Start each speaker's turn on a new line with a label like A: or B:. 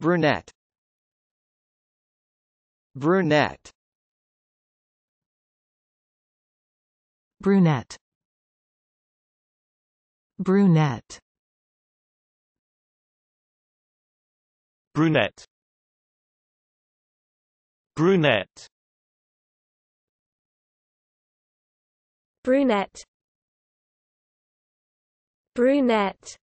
A: brunette brunette brunette brunette brunette brunette brunette brunette